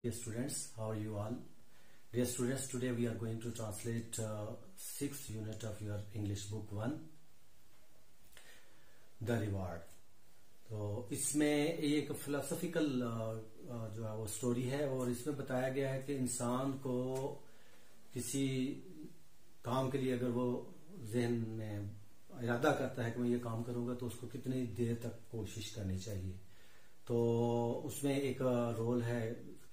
Dear students, how are you all? Dear students, today we are going to translate uh, sixth unit of your English book one, The Reward. तो इसमें एक philosophical जो है वो story है और इसमें बताया गया है कि इंसान को किसी काम के लिए अगर वो जहन में इरादा करता है कि मैं ये काम करूंगा तो उसको कितनी देर तक कोशिश करनी चाहिए तो उसमें एक रोल है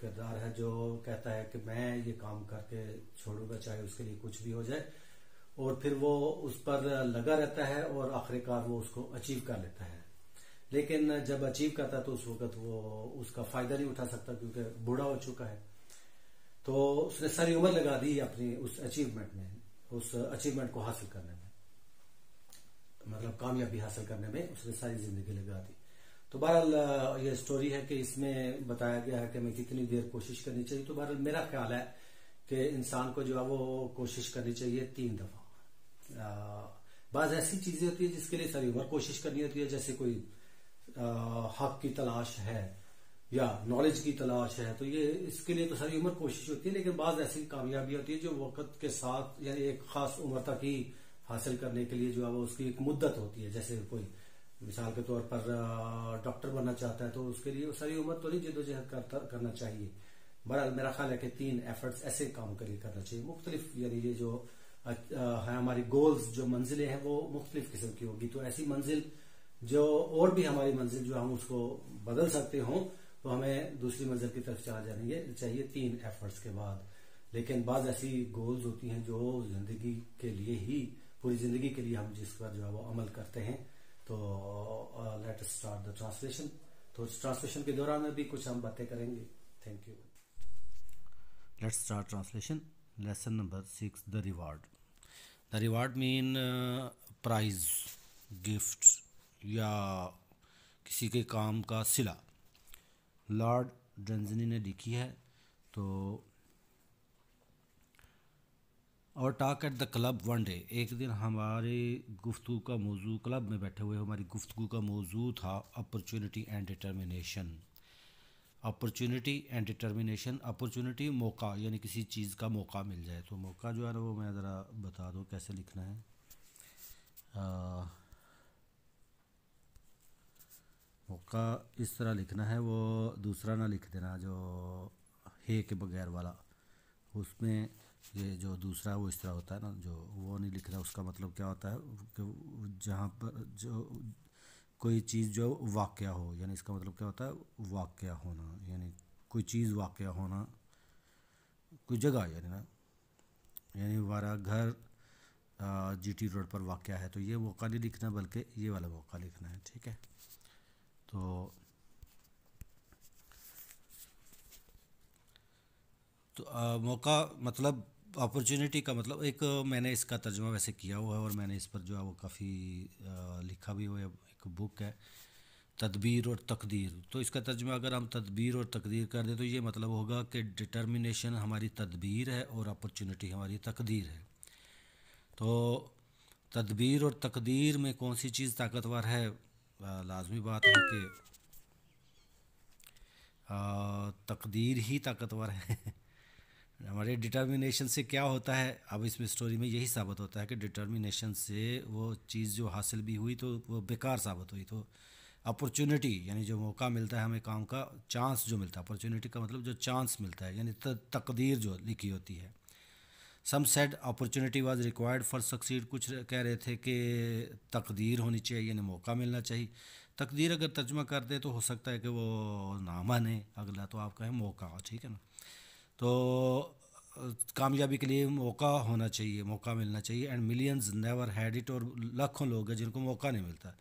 किरदार है जो कहता है कि मैं ये काम करके छोड़ूंगा चाहे उसके लिए कुछ भी हो जाए और फिर वो उस पर लगा रहता है और आखिरकार वो उसको अचीव कर लेता है लेकिन जब अचीव करता है तो उस वक्त वो उसका फायदा नहीं उठा सकता क्योंकि बूढ़ा हो चुका है तो उसने सारी उम्र लगा दी अपनी उस अचीवमेंट में उस अचीवमेंट को हासिल करने में मतलब कामयाबी हासिल करने में उसने सारी जिंदगी लगा दी तो बहरहाल ये स्टोरी है कि इसमें बताया गया है कि हमें कितनी देर कोशिश करनी चाहिए तो बहरहाल मेरा ख्याल है कि इंसान को जो है वो कोशिश करनी चाहिए तीन दफा बाज ऐसी चीजें होती है जिसके लिए सारी उम्र कोशिश करनी होती है जैसे कोई हक की तलाश है या नॉलेज की तलाश है तो ये इसके लिए तो सारी उम्र कोशिश होती है लेकिन बाज ऐसी कामयाबी होती है जो वक्त के साथ यानी एक खास उम्र तक ही हासिल करने के लिए जो है वो उसकी एक मुद्दत होती है जैसे कोई मिसाल के तौर पर डॉक्टर बनना चाहता है तो उसके लिए सारी उम्र तो नहीं जिदोजहद करना चाहिए बहरहाल मेरा ख्याल है कि तीन एफर्ट्स ऐसे काम के लिए करना चाहिए मुख्तलिफ यानी ये जो है हमारी गोल्स जो मंजिलें हैं वो मुख्तलिफ किस्म की होगी तो ऐसी मंजिल जो और भी हमारी मंजिल जो हम उसको बदल सकते हों तो हमें दूसरी मंजिल की तरफ चला जाएंगे चाहिए तीन एफर्ट्स के बाद लेकिन बाद ऐसी गोल्स होती हैं जो जिंदगी के लिए ही पूरी जिंदगी के लिए हम जिस पर जो है वो अमल करते हैं तो लेट स्टार्ट द ट्रांसलेशन तो इस ट्रांसलेशन के दौरान में भी कुछ हम बातें करेंगे thank you let start translation lesson number six the reward the reward mean prize gift या किसी के काम का सिला लॉर्ड डनजनी ने लिखी है तो और talk at the club one day एक दिन हमारे गुफ्तु का मौजू क्लब में बैठे हुए हमारी गुफ्तु का मौजू था opportunity and determination opportunity and determination opportunity मौका यानी किसी चीज़ का मौका मिल जाए तो मौका जो है ना वो मैं ज़रा बता दूँ कैसे लिखना है आ, मौका इस तरह लिखना है वो दूसरा ना लिख देना जो हे के बगैर वाला उसमें ये जो दूसरा वो इस तरह होता है ना जो वो नहीं लिख रहा उसका मतलब क्या होता है कि जहाँ पर जो कोई चीज़ जो वाक़ हो यानी इसका मतलब क्या होता है वाक़ होना यानी कोई चीज़ वाक़ होना कोई जगह यानी ना यानी हमारा घर जी टी रोड पर वाक़ है तो ये मौका नहीं लिखना बल्कि ये वाला मौका लिखना है ठीक है तो तो आ, मौका मतलब अपॉर्चुनिटी का मतलब एक मैंने इसका तर्जमा वैसे किया हुआ है और मैंने इस पर जो है वो काफ़ी लिखा भी हुआ है एक बुक है तदबीर और तकदीर तो इसका तर्जमा अगर हम तदबीर और तकदीर कर दें तो ये मतलब होगा कि डिटर्मिनेशन हमारी तदबीर है और अपॉर्चुनिटी हमारी तकदीर है तो तदबीर और तकदीर में कौन सी चीज़ ताकतवर है लाजमी बात है कि तकदीर ही ताकतवर है हमारे डिटर्मिनेशन से क्या होता है अब इसमें स्टोरी में यही साबित होता है कि डिटर्मिनेशन से वो चीज़ जो हासिल भी हुई तो वो बेकार साबित हुई तो अपॉर्चुनिटी यानी जो मौका मिलता है हमें काम का चांस जो मिलता है अपॉर्चुनिटी का मतलब जो चांस मिलता है यानी तकदीर जो लिखी होती है some said opportunity was required for succeed कुछ कह रहे थे कि तकदीर होनी चाहिए यानी मौका मिलना चाहिए तकदीर अगर तर्जमा कर दे तो हो सकता है कि वो ना माने अगला तो आप कहें मौका ठीक है ना तो कामयाबी के लिए मौका होना चाहिए मौका मिलना चाहिए and millions never had it और लाखों लोग हैं जिनको मौका नहीं मिलता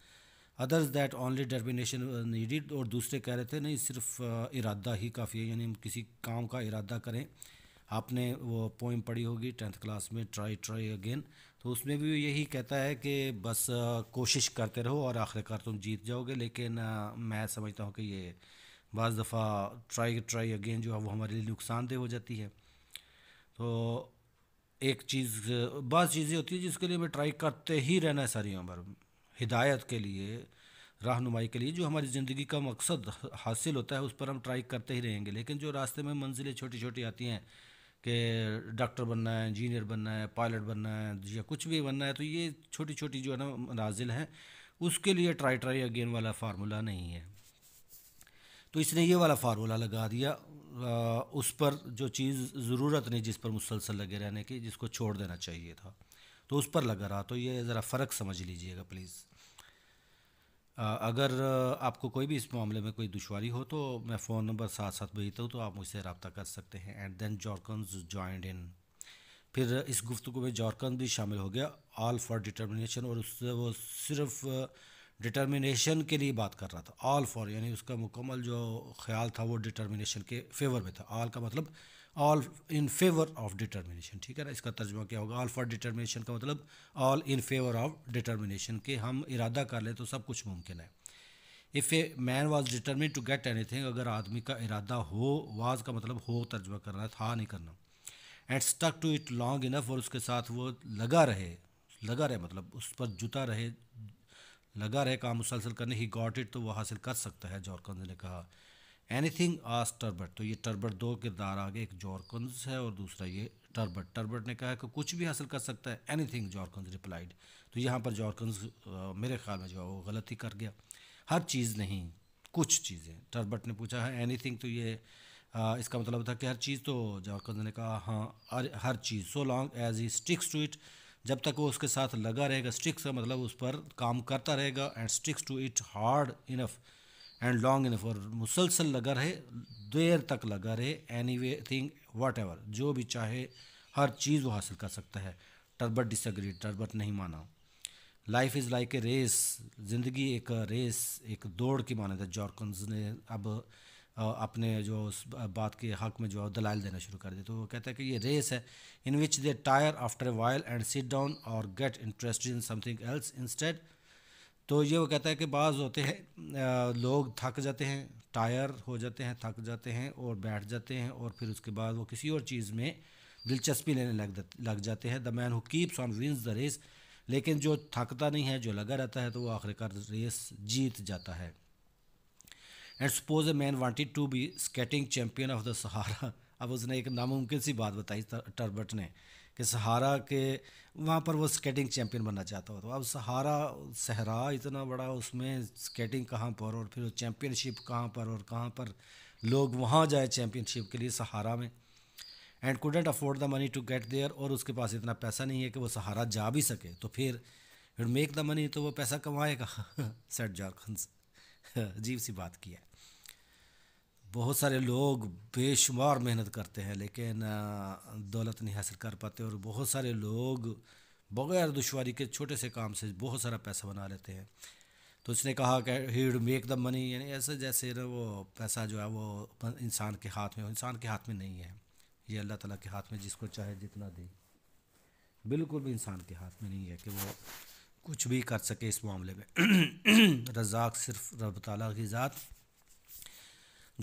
others that only determination needed और दूसरे कह रहे थे नहीं सिर्फ इरादा ही काफ़ी है यानी हम किसी काम का इरादा करें आपने वो पोइम पढ़ी होगी टेंथ क्लास में ट्राई ट्राई अगेन तो उसमें भी यही कहता है कि बस कोशिश करते रहो और आखिरकार तुम जीत जाओगे लेकिन मैं समझता हूँ कि ये बज़ दफ़ा ट्राई ट्राई अगेन जो है वो हमारे लिए नुकसानदेह हो जाती है तो एक चीज़ बस चीज़ें होती है जिसके लिए हमें ट्राई करते ही रहना है सारी उम्र हिदायत के लिए रहनुमाई के लिए जो हमारी ज़िंदगी का मकसद हासिल होता है उस पर हम ट्राई करते ही रहेंगे लेकिन जो रास्ते में मंजिलें छोटी छोटी आती हैं कि डॉक्टर बनना है इंजीनियर बनना है पायलट बनना है या कुछ भी बनना है तो ये छोटी छोटी जो है ना मनाजिल हैं उसके लिए ट्राई ट्राई अगेन वाला फार्मूला नहीं है तो इसने ये वाला फार्मूला लगा दिया आ, उस पर जो चीज़ ज़रूरत नहीं जिस पर मुसलसल लगे रहने की जिसको छोड़ देना चाहिए था तो उस पर लगा रहा तो ये ज़रा फ़र्क समझ लीजिएगा प्लीज़ अगर आपको कोई भी इस मामले में कोई दुशारी हो तो मैं फ़ोन नंबर साथ साथ भेजता हूँ तो आप मुझसे रबता कर सकते हैं and then Jorkens joined in फिर इस गुफ्तु में जॉर्कन भी शामिल हो गया ऑल फॉर डिटर्मिनेशन और उससे वो सिर्फ़ डिटर्मिनेशन के लिए बात कर रहा था ऑल फॉर यानी उसका मुकम्मल जो ख्याल था वो डिटर्मिनेशन के फेवर में था ऑल का मतलब all in favour of determination ठीक है ना इसका तर्जमा क्या होगा ऑल फॉर डिटर्मिनेशन का मतलब all in favour of determination के हम इरादा कर लें तो सब कुछ मुमकिन है if a man was determined to get thing अगर आदमी का इरादा हो वाज का मतलब हो तर्जमा करना रहा था नहीं करना and stuck to it long enough और उसके साथ वो लगा रहे लगा रहे मतलब उस पर जुता रहे लगा रहे काम मुसलसल करने ही गॉट इट तो वो हासिल कर सकता है जॉर्कन्स ने कहा एनी थिंग आज टर्बट तो ये टर्बट दो किरदार आगे एक जॉर्कन्स है और दूसरा ये टर्बट टर्बट ने कहा कि कुछ भी हासिल कर सकता है एनी थिंग जॉर्कन्स रिप्लाइड तो यहाँ पर जॉर्कन्स मेरे ख्याल में जो है वो गलत ही कर गया हर चीज़ नहीं कुछ चीज़ें टर्बट ने पूछा है एनी थिंग तो ये आ, इसका मतलब था कि हर चीज़ तो जॉर्कन्स ने कहा हाँ हर चीज़ so long as he sticks to it जब तक वो उसके साथ लगा रहेगा स्टिक्स का मतलब उस पर काम करता रहेगा and sticks to it hard enough and long enough और मुसलसल लगा रहे देर तक लगा रहे anyway thing whatever जो भी चाहे हर चीज़ वो हासिल कर सकता है टर्बट डिसग्री टर्बट नहीं माना life is like a race ज़िंदगी एक रेस एक दौड़ की माना था जॉर्कन्स ने अब अपने जो उस बात के हक में जो है दलाल देना शुरू कर दिया तो वो कहता है कि ये रेस है in which they tire after while and sit down और get interested in something else instead तो ये वो कहता है कि बाज़ होते हैं लोग थक जाते हैं टायर हो जाते हैं थक जाते हैं और बैठ जाते हैं और फिर उसके बाद वो किसी और चीज़ में दिलचस्पी लेने लग लग जाते हैं the man who keeps on wins the race लेकिन जो थकता नहीं है जो लगा रहता है तो वो आखिरकार रेस जीत जाता है and suppose a man wanted to be skating champion of the Sahara अब उसने एक नामुमकिन सी बात बताई टर्बट ने कि सहारा के वहाँ पर वो स्केटिंग चैम्पियन बनना चाहता हो तो अब सहारा सहरा इतना बड़ा उसमें स्केटिंग कहाँ पर और फिर चैम्पियनशिप कहाँ पर और कहाँ पर लोग वहाँ जाए चैम्पियनशिप के लिए सहारा में and couldn't afford the money to get there और उसके पास इतना पैसा नहीं है कि वो सहारा जा भी सके तो फिर मेक द मनी तो वो पैसा कमाएगा सेट जारखंस अजीब सी बात की है बहुत सारे लोग बेशुमार मेहनत करते हैं लेकिन दौलत नहीं हासिल कर पाते और बहुत सारे लोग बगैर दुशारी के छोटे से काम से बहुत सारा पैसा बना लेते हैं तो उसने कहा कि हीड मेक द मनी यानी ऐसे जैसे ना वो पैसा जो है वो इंसान के हाथ में इंसान के हाथ में नहीं है ये अल्लाह ताला के हाथ में जिसको चाहे जितना दे बिल्कुल भी इंसान के हाथ में नहीं है कि वो कुछ भी कर सके इस मामले में रजाक सिर्फ रब तला की ज़ात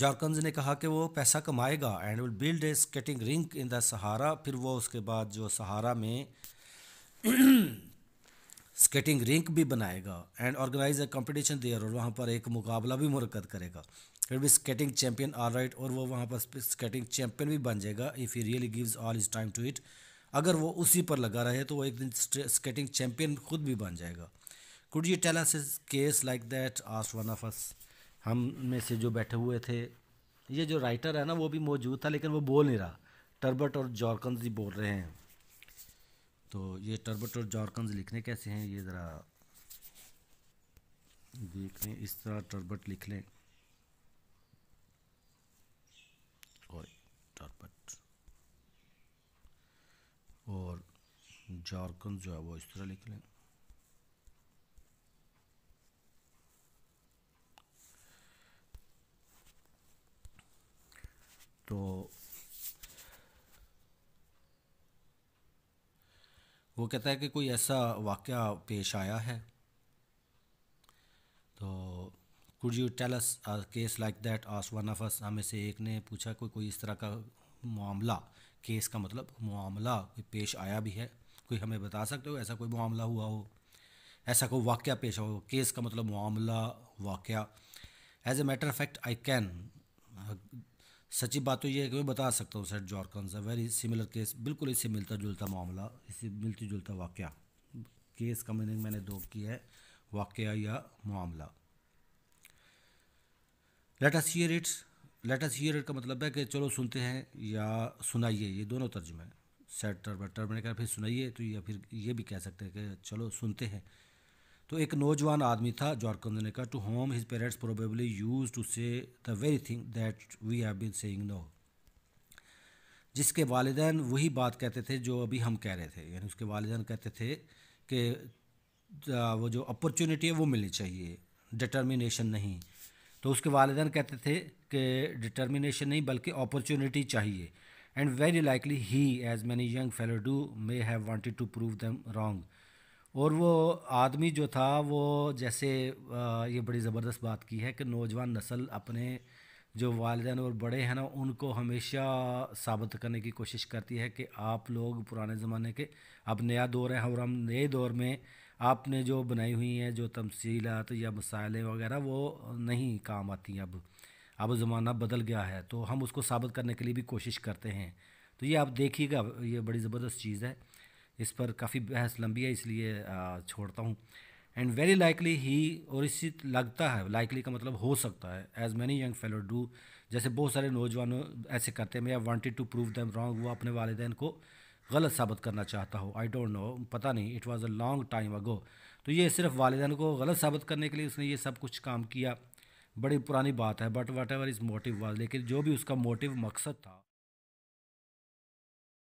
जारकंज ने कहा कि वो पैसा कमाएगा and will build a skating rink in the Sahara फिर वो उसके बाद जो सहारा में स्केटिंग रिंक भी बनाएगा and organise a competition there और वहाँ पर एक मुकाबला भी मुरकद करेगा फिर भी स्केटिंग चैम्पियन आल राइट और वो वहाँ पर स्केटिंग चैम्पियन भी बन जाएगा if he really gives all his time to it अगर वो उसी पर लगा रहे तो वो एक दिन स्केटिंग चैम्पियन खुद भी बन जाएगा could you tell us case like that asked one of us हम में से जो बैठे हुए थे ये जो राइटर है ना वो भी मौजूद था लेकिन वो बोल नहीं रहा टर्बट और जॉर्कन्स ही बोल रहे हैं तो ये टर्बट और जॉर्कन्स लिखने कैसे हैं ये ज़रा देख लें इस तरह टर्बट लिख लें झारखंड जो है वो इस तरह लिख लें तो वो कहता है कि कोई ऐसा वाक़ पेश आया है तो could you tell us case like that as one of us हमें से एक ने पूछा कोई कोई इस तरह का मामला केस का मतलब मामला कोई पेश आया भी है कोई हमें बता सकते हो ऐसा कोई मामला हुआ हो ऐसा कोई वाक्य पेश हो केस का मतलब मामला वाक़ as a matter fact I can सच्ची बात तो ये है कि मैं बता सकता हूँ sir Jorkens very similar case बिल्कुल इससे मिलता जुलता मामला इससे मिलती जुलता वाक्य केस का मीनिंग मैंने दो किया है वाक्य या मामला let us hear it's let us hear it का मतलब है कि चलो सुनते हैं या सुनाइए ये दोनों तर्जमें हैं सेट टर्बन टर्बन कहा फिर सुनाइए तो या फिर ये भी कह सकते हैं कि चलो सुनते हैं तो एक नौजवान आदमी था जॉर्कंद ने कहा to whom his parents probably use to say the very thing that we have been saying no जिसके वालदान वही बात कहते थे जो अभी हम कह रहे थे यानी उसके वालदेन कहते थे कि वो जो अपॉर्चुनिटी है वो मिलनी चाहिए डिटर्मिनेशन नहीं तो उसके वालदेन कहते थे कि डिटर्मिनेशन नहीं बल्कि अपॉर्चुनिटी चाहिए and very likely he, as many young fellow do, may have wanted to prove them wrong. और वो आदमी जो था वो जैसे ये बड़ी ज़बरदस्त बात की है कि नौजवान नस्ल अपने जो वालदेन और बड़े हैं ना उनको हमेशा साबित करने की कोशिश करती है कि आप लोग पुराने ज़माने के अब नया दौर है और हम नए दौर में आपने जो बनाई हुई हैं जो तमसीलात या मसाइलें वगैरह वो नहीं काम आती अब अब ज़माना बदल गया है तो हम उसको साबित करने के लिए भी कोशिश करते हैं तो ये आप देखिएगा ये बड़ी ज़बरदस्त चीज़ है इस पर काफ़ी बहस लंबी है इसलिए छोड़ता हूँ एंड वेरी लाइकली ही और इसी लगता है लाइकली का मतलब हो सकता है as many young fellow do जैसे बहुत सारे नौजवानों ऐसे करते हैं मैं I wanted to prove them wrong वो अपने वालदेन को गलत साबित करना चाहता हो आई डोंट नो पता नहीं it was a long time ago तो ये सिर्फ वालदेन को गलत साबित करने के लिए उसने ये सब कुछ काम किया बड़ी पुरानी बात है but whatever his motive was लेकिन जो भी उसका मोटिव मकसद था